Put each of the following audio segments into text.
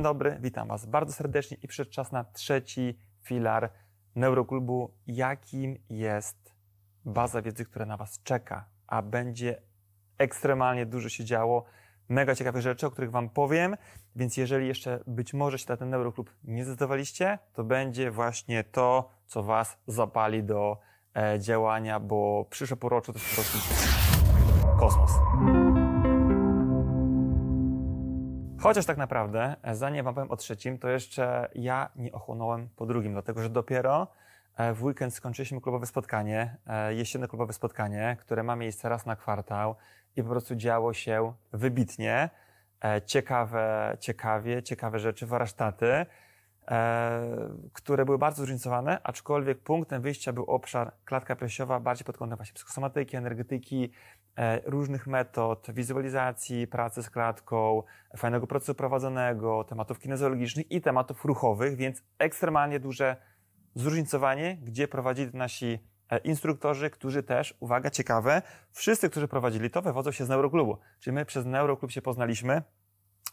Dzień dobry, witam Was bardzo serdecznie i przyszedł czas na trzeci filar Neuroklubu, jakim jest baza wiedzy, która na Was czeka, a będzie ekstremalnie dużo się działo, mega ciekawych rzeczy, o których Wam powiem, więc jeżeli jeszcze być może się na ten Neuroklub nie zdecydowaliście, to będzie właśnie to, co Was zapali do e, działania, bo przyszłe półrocze to jest po prostu kosmos. Chociaż tak naprawdę, e, zanim wam powiem o trzecim, to jeszcze ja nie ochłonąłem po drugim, dlatego że dopiero e, w weekend skończyliśmy klubowe spotkanie, e, jesienne klubowe spotkanie, które ma miejsce raz na kwartał i po prostu działo się wybitnie. Ciekawe, ciekawie, ciekawe rzeczy, warsztaty. E, które były bardzo zróżnicowane, aczkolwiek punktem wyjścia był obszar klatka piersiowa bardziej pod kątem właśnie psychosomatyki, energetyki, e, różnych metod, wizualizacji, pracy z klatką, fajnego procesu prowadzonego, tematów kinezologicznych i tematów ruchowych, więc ekstremalnie duże zróżnicowanie, gdzie prowadzili nasi e, instruktorzy, którzy też, uwaga, ciekawe, wszyscy, którzy prowadzili to, wywodzą się z Neuroklubu. Czyli my przez Neuroklub się poznaliśmy,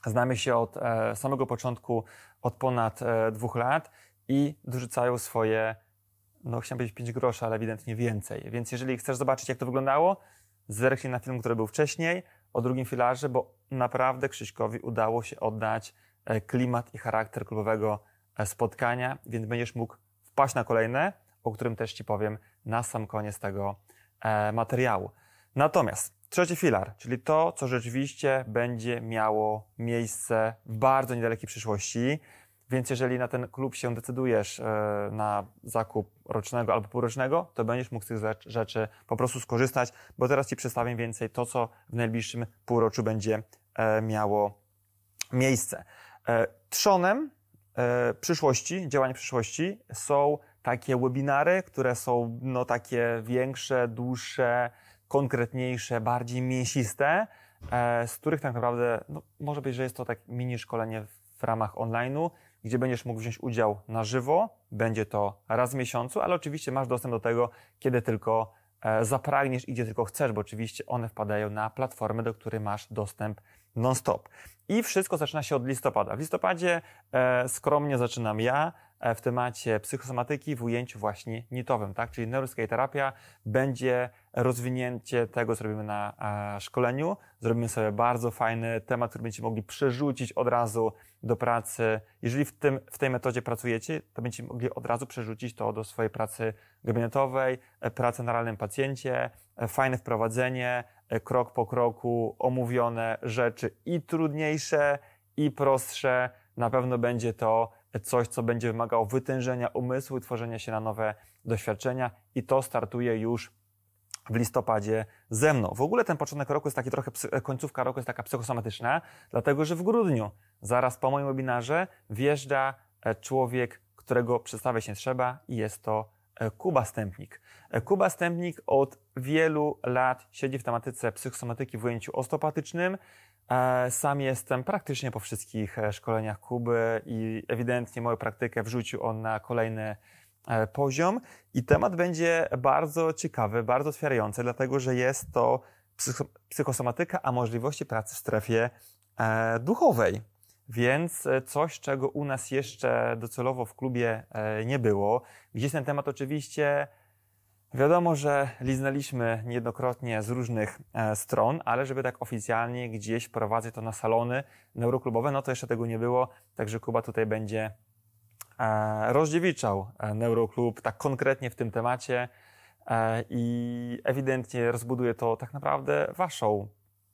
Znamy się od e, samego początku, od ponad e, dwóch lat i dorzucają swoje, no chciałem powiedzieć 5 groszy, ale ewidentnie więcej. Więc jeżeli chcesz zobaczyć, jak to wyglądało, zerknij na film, który był wcześniej, o drugim filarze, bo naprawdę Krzyśkowi udało się oddać e, klimat i charakter klubowego spotkania, więc będziesz mógł wpaść na kolejne, o którym też Ci powiem na sam koniec tego materiału. Natomiast Trzeci filar, czyli to, co rzeczywiście będzie miało miejsce w bardzo niedalekiej przyszłości. Więc jeżeli na ten klub się decydujesz e, na zakup rocznego albo półrocznego, to będziesz mógł z tych rzeczy po prostu skorzystać, bo teraz Ci przedstawię więcej to, co w najbliższym półroczu będzie e, miało miejsce. E, trzonem przyszłości, działań przyszłości są takie webinary, które są no, takie większe, dłuższe, konkretniejsze, bardziej mięsiste, e, z których tak naprawdę no, może być, że jest to tak mini szkolenie w ramach online'u, gdzie będziesz mógł wziąć udział na żywo. Będzie to raz w miesiącu, ale oczywiście masz dostęp do tego, kiedy tylko e, zapragniesz i gdzie tylko chcesz, bo oczywiście one wpadają na platformę, do której masz dostęp non-stop. I wszystko zaczyna się od listopada. W listopadzie e, skromnie zaczynam ja, E, w temacie psychosomatyki w ujęciu właśnie nitowym, tak? Czyli neuroskiej terapia będzie rozwinięcie tego, co robimy na e, szkoleniu. Zrobimy sobie bardzo fajny temat, który będziecie mogli przerzucić od razu do pracy. Jeżeli w, tym, w tej metodzie pracujecie, to będziecie mogli od razu przerzucić to do swojej pracy gabinetowej, e, pracy na realnym pacjencie, fajne wprowadzenie, krok po kroku omówione rzeczy i trudniejsze, i prostsze, na pewno będzie to coś, co będzie wymagało wytężenia umysłu, tworzenia się na nowe doświadczenia i to startuje już w listopadzie ze mną. W ogóle ten początek roku jest taki trochę, e, końcówka roku jest taka psychosomatyczna, dlatego że w grudniu, zaraz po moim webinarze, wjeżdża e, człowiek, którego przedstawiać nie trzeba i jest to e, Kuba Stępnik. Kuba Stępnik od wielu lat siedzi w tematyce psychosomatyki w ujęciu ostopatycznym E, sam jestem praktycznie po wszystkich e, szkoleniach Kuby i ewidentnie moją praktykę wrzucił on na kolejny e, poziom. I temat będzie bardzo ciekawy, bardzo otwierający, dlatego że jest to psychosomatyka, a możliwości pracy w strefie duchowej. Więc coś, czego u nas jeszcze docelowo w klubie nie było. Gdzieś ten temat oczywiście Wiadomo, że liznęliśmy niejednokrotnie z różnych e, stron, ale żeby tak oficjalnie gdzieś prowadzę to na salony neuroklubowe, no to jeszcze tego nie było, także Kuba tutaj będzie e, rozdziewiczał e, neuroklub tak konkretnie w tym temacie i ewidentnie rozbuduje to tak naprawdę waszą,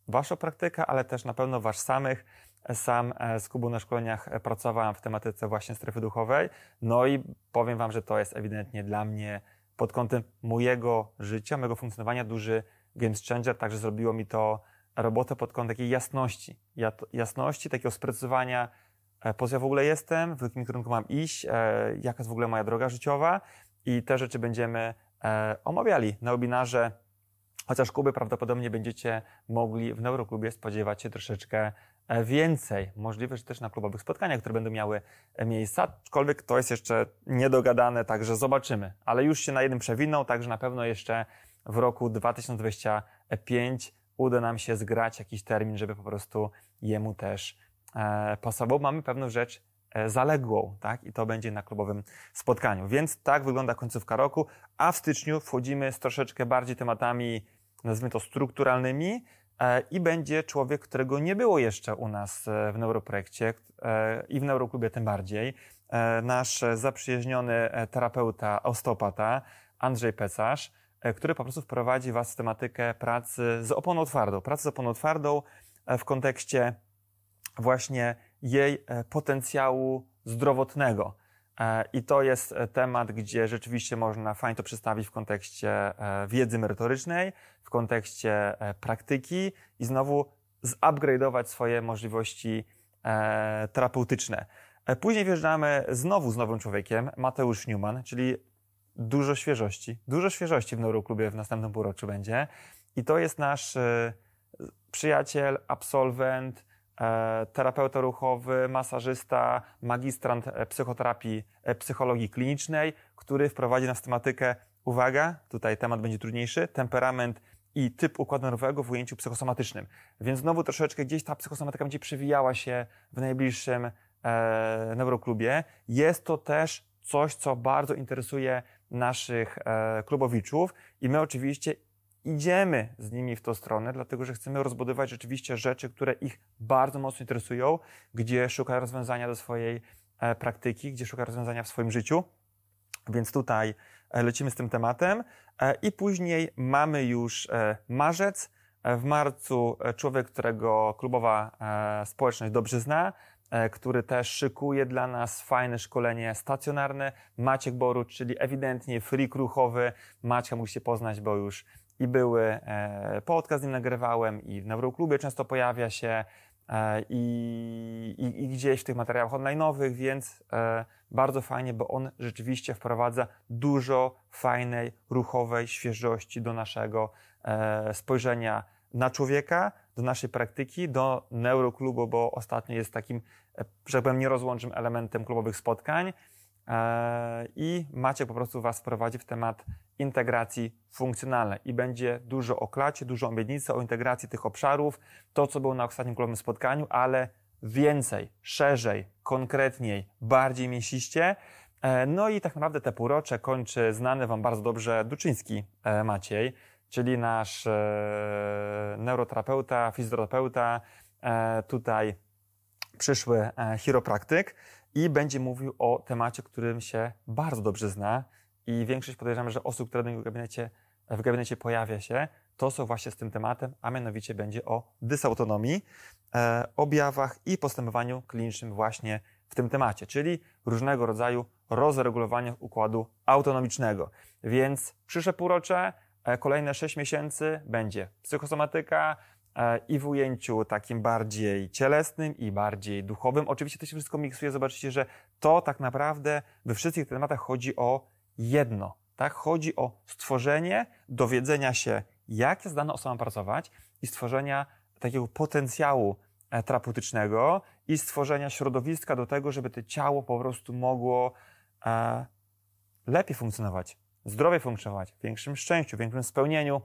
waszą praktykę, ale też na pewno wasz samych. Sam z Kubą na szkoleniach pracowałem w tematyce właśnie strefy duchowej, no i powiem wam, że to jest ewidentnie dla mnie pod kątem mojego życia, mojego funkcjonowania duży game changer, także zrobiło mi to robotę pod kątem takiej jasności, jasności, takiego sprecyzowania, e, po co ja w ogóle jestem, w jakim kierunku mam iść, e, jaka jest w ogóle moja droga życiowa i te rzeczy będziemy e, omawiali na webinarze Chociaż Kuby prawdopodobnie będziecie mogli w Neuroklubie spodziewać się troszeczkę e, więcej. Możliwe, że też na klubowych spotkaniach, które będą miały e, miejsce. aczkolwiek to jest jeszcze niedogadane, także zobaczymy. Ale już się na jednym przewinął, także na pewno jeszcze w roku 2025 uda nam się zgrać jakiś termin, żeby po prostu jemu też e, pasował. Mamy pewną rzecz e, zaległą, tak? I to będzie na klubowym spotkaniu. Więc tak wygląda końcówka roku, a w styczniu wchodzimy z troszeczkę bardziej tematami nazwijmy to strukturalnymi e, i będzie człowiek, którego nie było jeszcze u nas e, w Neuroprojekcie e, i w Neuroklubie tym bardziej. Nasz zaprzyjaźniony terapeuta, osteopata Andrzej Pecarz, który po prostu wprowadzi Was w tematykę pracy z oponą twardą. Pracy z oponą twardą w kontekście właśnie jej potencjału zdrowotnego. E, I to jest e, temat, gdzie rzeczywiście można fajnie to przedstawić w kontekście e, wiedzy merytorycznej, w kontekście praktyki i znowu zupgrade'ować swoje możliwości terapeutyczne. Później wjeżdżamy znowu z nowym człowiekiem, Mateusz Newman, czyli dużo świeżości. Dużo świeżości w Neuroklubie w następnym półroczu będzie. I to jest nasz przyjaciel, absolwent, E, terapeuta ruchowy, masażysta, magistrant e, psychoterapii, e, psychologii klinicznej, który wprowadzi nas w tematykę, uwaga, tutaj temat będzie trudniejszy, temperament i typ układu nerwowego w ujęciu psychosomatycznym. Więc znowu troszeczkę gdzieś ta psychosomatyka będzie przewijała się w najbliższym e, neuroklubie. Jest to też coś, co bardzo interesuje naszych e, klubowiczów i my oczywiście idziemy z nimi w tą stronę, dlatego że chcemy rozbudować rzeczywiście rzeczy, które ich bardzo mocno interesują, gdzie szuka rozwiązania do swojej e, praktyki, gdzie szuka rozwiązania w swoim życiu. Więc tutaj e, lecimy z tym tematem e, i później mamy już marzec. W marcu człowiek, którego klubowa społeczność dobrze zna, który też szykuje dla nas fajne szkolenie stacjonarne. Maciek Boru, czyli ewidentnie freak ruchowy. musi się poznać, bo już i były, e, podcast z nim nagrywałem i w Neuroklubie Klubie często pojawia się e, i, i, i gdzieś w tych materiałach online'owych, więc e, bardzo fajnie, bo on rzeczywiście wprowadza dużo fajnej, ruchowej świeżości do naszego spojrzenia na człowieka, do naszej praktyki, do neuroklubu, bo ostatnio jest takim, że tak powiem, nierozłącznym elementem klubowych spotkań. E, i macie po prostu Was wprowadzi w temat integracji funkcjonalnej i będzie dużo o klacie, dużo obietnicy o integracji tych obszarów, to co było na ostatnim kolejnym spotkaniu, ale więcej, szerzej, konkretniej, bardziej mięsiście. E, no i tak naprawdę te półrocze kończy znany Wam bardzo dobrze Duczyński e, Maciej, czyli nasz neuroterapeuta, fizjoterapeuta, tutaj przyszły chiropraktyk i będzie mówił o temacie, którym się bardzo dobrze zna i większość podejrzewam, że osób, które w gabinecie, w gabinecie pojawia się, to są właśnie z tym tematem, a mianowicie będzie o dysautonomii, e, objawach i postępowaniu klinicznym właśnie w tym temacie, czyli różnego rodzaju rozregulowaniach układu autonomicznego. Więc przyszłe półrocze, e, kolejne 6 miesięcy będzie psychosomatyka, E, i w ujęciu takim bardziej cielesnym i bardziej duchowym. Oczywiście to się wszystko miksuje, zobaczycie, że to tak naprawdę we wszystkich tematach chodzi o jedno. Tak? Chodzi o stworzenie dowiedzenia się, jak jest dana osoba pracować i stworzenia takiego potencjału e, terapeutycznego i stworzenia środowiska do tego, żeby to ciało po prostu mogło e, lepiej funkcjonować, zdrowie funkcjonować, w większym szczęściu, w większym spełnieniu,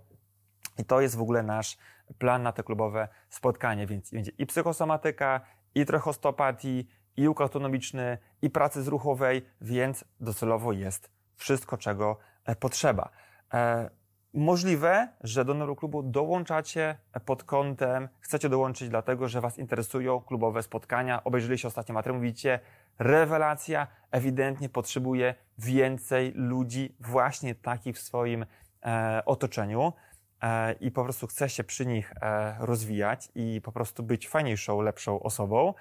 i to jest w ogóle nasz plan na te klubowe spotkanie, więc będzie i psychosomatyka, i trochę osteopatii, i łuk autonomiczny, i pracy z ruchowej, więc docelowo jest wszystko, czego e, potrzeba. E, możliwe, że do nowego klubu dołączacie pod kątem, chcecie dołączyć dlatego, że Was interesują klubowe spotkania, obejrzyliście ostatnio materiał, mówicie, rewelacja, ewidentnie potrzebuje więcej ludzi właśnie takich w swoim e, otoczeniu. E, i po prostu chce się przy nich e, rozwijać i po prostu być fajniejszą, lepszą osobą,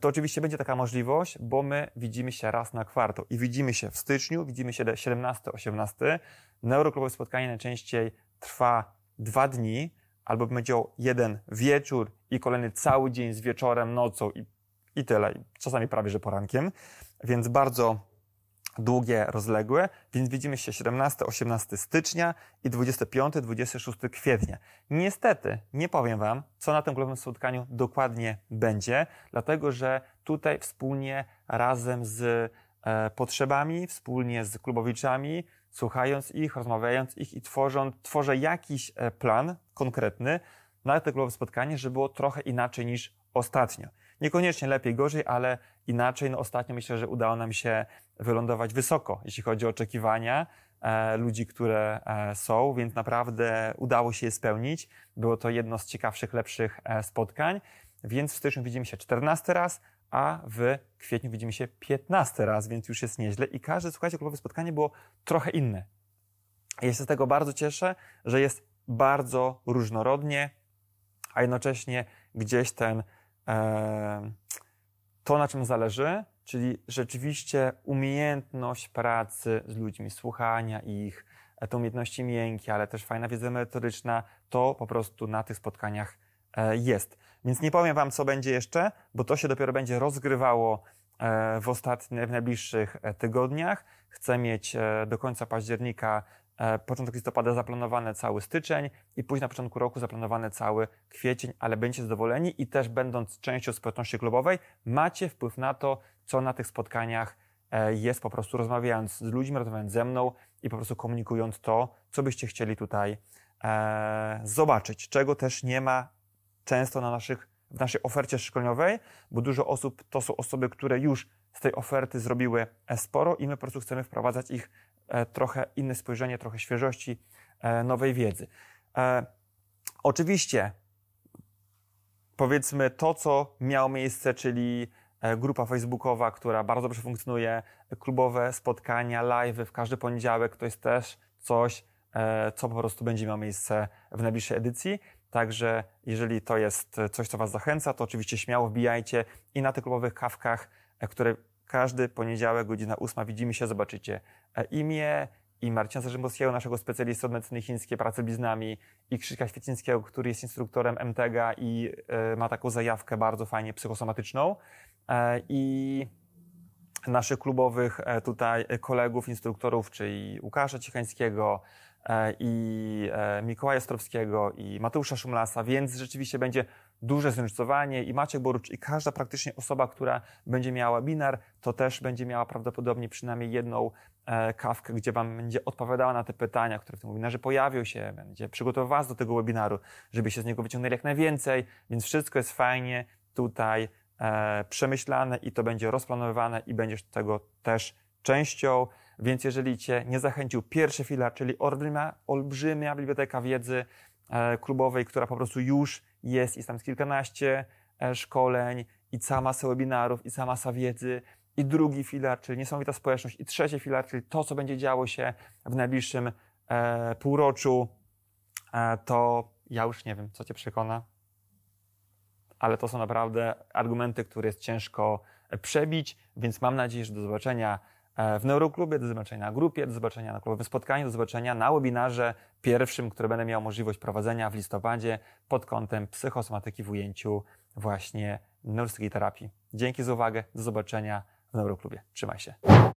to oczywiście będzie taka możliwość, bo my widzimy się raz na kwartał i widzimy się w styczniu, widzimy się 17-18. Neuroklubowe spotkanie najczęściej trwa dwa dni, albo będzie jeden wieczór i kolejny cały dzień z wieczorem, nocą i, i tyle, czasami prawie że porankiem, więc bardzo długie, rozległe, więc widzimy się 17-18 stycznia i 25-26 kwietnia. Niestety, nie powiem Wam, co na tym globowym spotkaniu dokładnie będzie, dlatego że tutaj wspólnie, razem z e, potrzebami, wspólnie z klubowiczami, słuchając ich, rozmawiając ich i tworząc, tworzę jakiś e, plan konkretny na to globowe spotkanie, żeby było trochę inaczej niż ostatnio. Niekoniecznie lepiej, gorzej, ale inaczej. No ostatnio myślę, że udało nam się wylądować wysoko, jeśli chodzi o oczekiwania e, ludzi, które e, są, więc naprawdę udało się je spełnić. Było to jedno z ciekawszych, lepszych e, spotkań. Więc w styczniu widzimy się 14 raz, a w kwietniu widzimy się 15 raz, więc już jest nieźle. I każde, słuchajcie, klubowe spotkanie było trochę inne. Ja się z tego bardzo cieszę, że jest bardzo różnorodnie, a jednocześnie gdzieś ten, e, to na czym zależy, czyli rzeczywiście umiejętność pracy z ludźmi, słuchania ich, e, te umiejętności miękkie, ale też fajna wiedza merytoryczna, to po prostu na tych spotkaniach e, jest. Więc nie powiem Wam, co będzie jeszcze, bo to się dopiero będzie rozgrywało e, w ostatnich, w najbliższych tygodniach. Chcę mieć do końca października, początek listopada zaplanowany cały styczeń i później na początku roku zaplanowany cały kwiecień, ale będziecie zadowoleni i też będąc częścią społeczności klubowej, macie wpływ na to, co na tych spotkaniach e, jest po prostu rozmawiając z ludźmi, rozmawiając ze mną i po prostu komunikując to, co byście chcieli tutaj e, zobaczyć, czego też nie ma często na naszych, w naszej ofercie szkoleniowej, bo dużo osób to są osoby, które już z tej oferty zrobiły e, sporo i my po prostu chcemy wprowadzać ich trochę inne spojrzenie, trochę świeżości, nowej wiedzy. Oczywiście, powiedzmy to, co miało miejsce, czyli E, grupa facebookowa, która bardzo dobrze funkcjonuje, klubowe spotkania, live w każdy poniedziałek, to jest też coś, e, co po prostu będzie miało miejsce w najbliższej edycji. Także jeżeli to jest coś, co Was zachęca, to oczywiście śmiało wbijajcie i na tych klubowych kawkach, e, które każdy poniedziałek, godzina ósma widzimy się, zobaczycie imię, i Marcina Zarzymowskiego, naszego specjalistę od medycyny chińskiej, pracy biznami i Krzyśka Świecińskiego, który jest instruktorem MTG i y, ma taką zajawkę bardzo fajnie psychosomatyczną y, i naszych klubowych e, tutaj kolegów, instruktorów, czyli Łukasza Cichańskiego i Mikołaja Strowskiego i Mateusza Szumlasa, więc rzeczywiście będzie duże zróżnicowanie i Maciek Borucz i każda praktycznie osoba, która będzie miała webinar, to też będzie miała prawdopodobnie przynajmniej jedną e, kawkę, gdzie Wam będzie odpowiadała na te pytania, które w tym webinarze pojawią się, będzie przygotowała Was do tego webinaru, żeby się z niego wyciągnęli jak najwięcej, więc wszystko jest fajnie tutaj e, przemyślane i to będzie rozplanowane i będziesz tego też częścią, więc jeżeli Cię nie zachęcił pierwszy filar, czyli olbrzymia, olbrzymia biblioteka wiedzy e, klubowej, która po prostu już jest, jest tam kilkanaście e, szkoleń i cała masa webinarów i cała masa wiedzy i drugi filar, czyli niesamowita społeczność i trzeci filar, czyli to, co będzie działo się w najbliższym e, półroczu, e, to ja już nie wiem, co cię przekona, ale to są naprawdę argumenty, które jest ciężko e, przebić, więc mam nadzieję, że do zobaczenia E, w Neuroklubie, do zobaczenia na grupie, do zobaczenia na klubowym spotkaniu, do zobaczenia na webinarze pierwszym, które będę miał możliwość prowadzenia w listopadzie pod kątem psychosomatyki w ujęciu właśnie neurologicznej terapii. Dzięki za uwagę, do zobaczenia w Neuroklubie. Trzymaj się.